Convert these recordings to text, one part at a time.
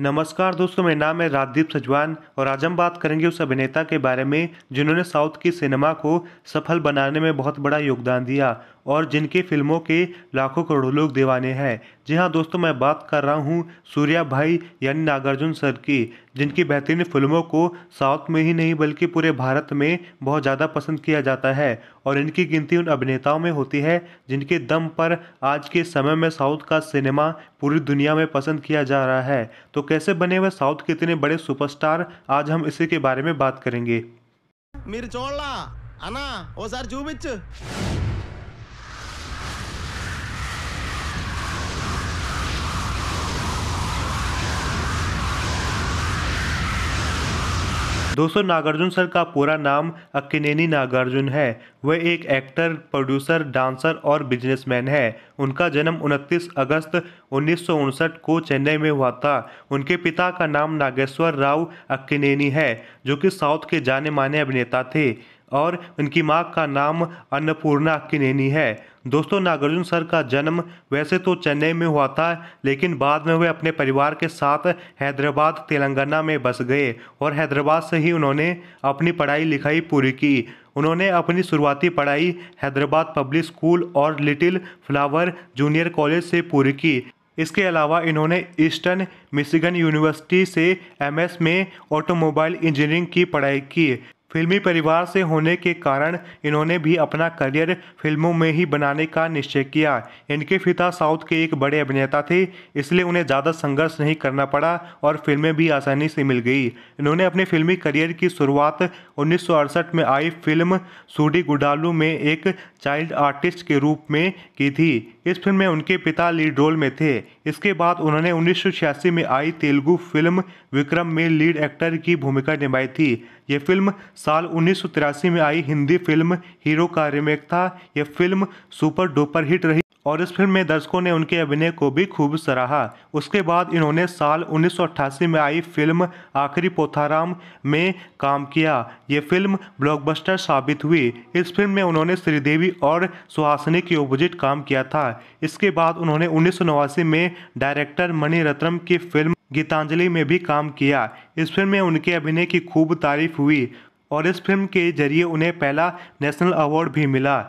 नमस्कार दोस्तों मेरा नाम है राजदीप सजवान और आज हम बात करेंगे उस अभिनेता के बारे में जिन्होंने साउथ की सिनेमा को सफल बनाने में बहुत बड़ा योगदान दिया और जिनकी फिल्मों के लाखों करोड़ों लोग दीवाने हैं जी हाँ दोस्तों मैं बात कर रहा हूँ सूर्या भाई यानी नागार्जुन सर की जिनकी बेहतरीन फिल्मों को साउथ में ही नहीं बल्कि पूरे भारत में बहुत ज़्यादा पसंद किया जाता है और इनकी गिनती उन अभिनेताओं में होती है जिनके दम पर आज के समय में साउथ का सिनेमा पूरी दुनिया में पसंद किया जा रहा है तो कैसे बने हुए साउथ के इतने बड़े सुपरस्टार आज हम इसी के बारे में बात करेंगे दोस्तों नागार्जुन सर का पूरा नाम अक्केनेनी नागार्जुन है वह एक एक्टर प्रोड्यूसर डांसर और बिजनेसमैन है उनका जन्म 29 अगस्त उन्नीस को चेन्नई में हुआ था उनके पिता का नाम नागेश्वर राव अक्केनेनी है जो कि साउथ के जाने माने अभिनेता थे और उनकी माँ का नाम अन्नपूर्णा किनेनी है दोस्तों नागार्जुन सर का जन्म वैसे तो चेन्नई में हुआ था लेकिन बाद में वे अपने परिवार के साथ हैदराबाद तेलंगाना में बस गए और हैदराबाद से ही उन्होंने अपनी पढ़ाई लिखाई पूरी की उन्होंने अपनी शुरुआती पढ़ाई हैदराबाद पब्लिक स्कूल और लिटिल फ्लावर जूनियर कॉलेज से पूरी की इसके अलावा इन्होंने ईस्टर्न मिशिगन यूनिवर्सिटी से एमएस में ऑटोमोबाइल इंजीनियरिंग की पढ़ाई की फिल्मी परिवार से होने के कारण इन्होंने भी अपना करियर फिल्मों में ही बनाने का निश्चय किया इनके पिता साउथ के एक बड़े अभिनेता थे इसलिए उन्हें ज़्यादा संघर्ष नहीं करना पड़ा और फिल्में भी आसानी से मिल गई इन्होंने अपने फिल्मी करियर की शुरुआत उन्नीस में आई फिल्म सूडी गुडालू में एक चाइल्ड आर्टिस्ट के रूप में की थी इस फिल्म में उनके पिता लीड रोल में थे इसके बाद उन्होंने उन्नीस में आई तेलुगु फिल्म विक्रम में लीड एक्टर की भूमिका निभाई थी यह फिल्म साल उन्नीस में आई हिंदी फिल्म हीरो का रिमेक था यह फिल्म सुपर डुपर हिट रही और इस फिल्म में दर्शकों ने उनके अभिनय को भी खूब सराहा उसके बाद इन्होंने साल उन्नीस में आई फिल्म आखिरी पोथाराम में काम किया ये फिल्म ब्लॉकबस्टर साबित हुई इस फिल्म में उन्होंने श्रीदेवी और सुहासिनी के ओपोजिट काम किया था इसके बाद उन्होंने उन्नीस में डायरेक्टर मणिरत्नम की फिल्म गीतांजलि में भी काम किया इस फिल्म में उनके अभिनय की खूब तारीफ हुई और इस फिल्म के जरिए उन्हें पहला नेशनल अवार्ड भी मिला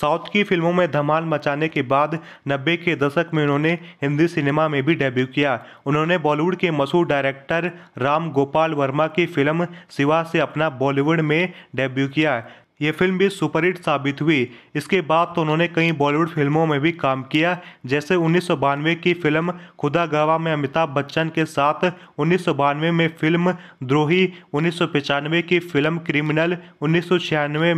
साउथ की फिल्मों में धमाल मचाने के बाद नब्बे के दशक में उन्होंने हिंदी सिनेमा में भी डेब्यू किया उन्होंने बॉलीवुड के मशहूर डायरेक्टर राम गोपाल वर्मा की फिल्म शिवा से अपना बॉलीवुड में डेब्यू किया ये फिल्म भी सुपरहिट साबित हुई इसके बाद तो उन्होंने कई बॉलीवुड फिल्मों में भी काम किया जैसे उन्नीस की फिल्म खुदा गवा में अमिताभ बच्चन के साथ उन्नीस में फिल्म द्रोही उन्नीस की फिल्म क्रिमिनल उन्नीस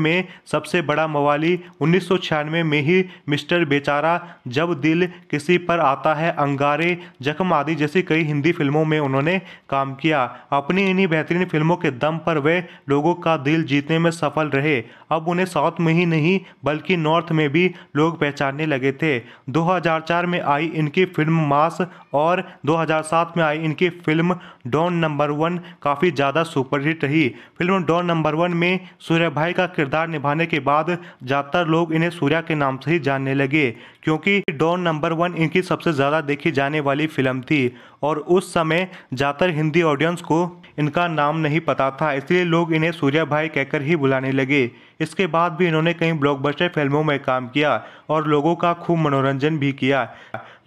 में सबसे बड़ा मवाली उन्नीस में ही मिस्टर बेचारा जब दिल किसी पर आता है अंगारे जख्म आदि जैसी कई हिंदी फिल्मों में उन्होंने काम किया अपनी इन्हीं बेहतरीन फिल्मों के दम पर वे लोगों का दिल जीतने में सफल रहे अब उन्हें साउथ में ही नहीं बल्कि नॉर्थ में भी लोग पहचानने लगे थे 2004 में आई इनकी फिल्म मास और 2007 में आई इनकी फिल्म डॉन नंबर वन काफ़ी ज़्यादा सुपरहिट रही फिल्म डॉन नंबर वन में सूर्य भाई का किरदार निभाने के बाद ज़्यादातर लोग इन्हें सूर्या के नाम से ही जानने लगे क्योंकि डॉन नंबर वन इनकी सबसे ज़्यादा देखी जाने वाली फिल्म थी और उस समय ज़्यादातर हिंदी ऑडियंस को इनका नाम नहीं पता था इसलिए लोग इन्हें सूर्या भाई कहकर ही बुलाने लगे इसके बाद भी इन्होंने कई ब्लॉकबस्टर फिल्मों में काम किया और लोगों का खूब मनोरंजन भी किया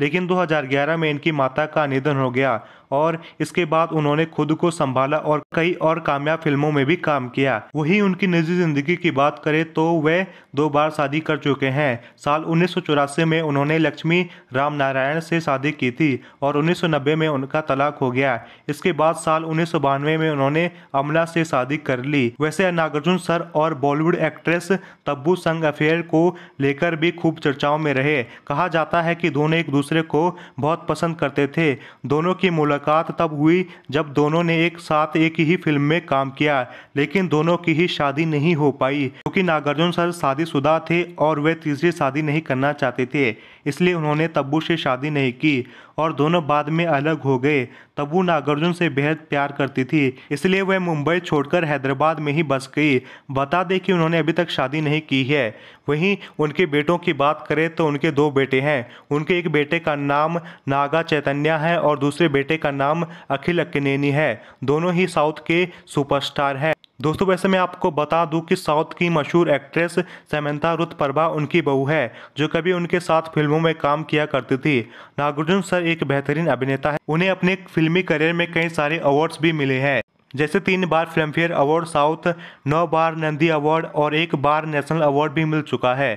लेकिन 2011 में इनकी माता का निधन हो गया और इसके बाद उन्होंने खुद को संभाला और कई और कामयाब फिल्मों में भी काम किया वहीं उनकी निजी जिंदगी की बात करें तो वे दो बार शादी कर चुके हैं साल उन्नीस में उन्होंने लक्ष्मी राम नारायण से शादी की थी और 1990 में उनका तलाक हो गया इसके बाद साल उन्नीस में उन्होंने अमला से शादी कर ली वैसे नागार्जुन सर और बॉलीवुड एक्ट्रेस तब्बू संग अफेयर को लेकर भी खूब चर्चाओं में रहे कहा जाता है कि दोनों एक दूसरे दूसरे को बहुत पसंद करते थे दोनों की मुलाकात तब हुई जब दोनों ने एक साथ एक ही फिल्म में काम किया लेकिन दोनों की ही शादी नहीं हो पाई क्योंकि नागार्जुन सर शादीशुदा थे और वे तीसरी शादी नहीं करना चाहते थे इसलिए उन्होंने तब्बू से शादी नहीं की और दोनों बाद में अलग हो गए तब्बू नागार्जुन से बेहद प्यार करती थी इसलिए वह मुंबई छोड़कर हैदराबाद में ही बस गई बता दें कि उन्होंने अभी तक शादी नहीं की है वहीं उनके बेटों की बात करें तो उनके दो बेटे हैं उनके एक बेटे का नाम नागा चैतन्य है और दूसरे बेटे का नाम अखिल अक्किनेनी है दोनों ही साउथ के सुपरस्टार हैं दोस्तों वैसे मैं आपको बता दूं कि साउथ की मशहूर एक्ट्रेस सेमंता रुत प्रभा उनकी बहू है जो कभी उनके साथ फिल्मों में काम किया करती थी नागार्जुन सर एक बेहतरीन अभिनेता है उन्हें अपने फिल्मी करियर में कई सारे अवार्ड्स भी मिले हैं जैसे तीन बार फिल्मफेयर अवार्ड साउथ नौ बार नंदी अवार्ड और एक बार नेशनल अवार्ड भी मिल चुका है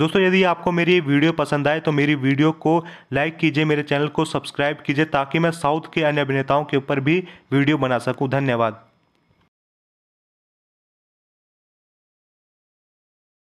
दोस्तों यदि आपको मेरी ये वीडियो पसंद आए तो मेरी वीडियो को लाइक कीजिए मेरे चैनल को सब्सक्राइब कीजिए ताकि मैं साउथ के अन्य अभिनेताओं के ऊपर भी वीडियो बना सकूँ धन्यवाद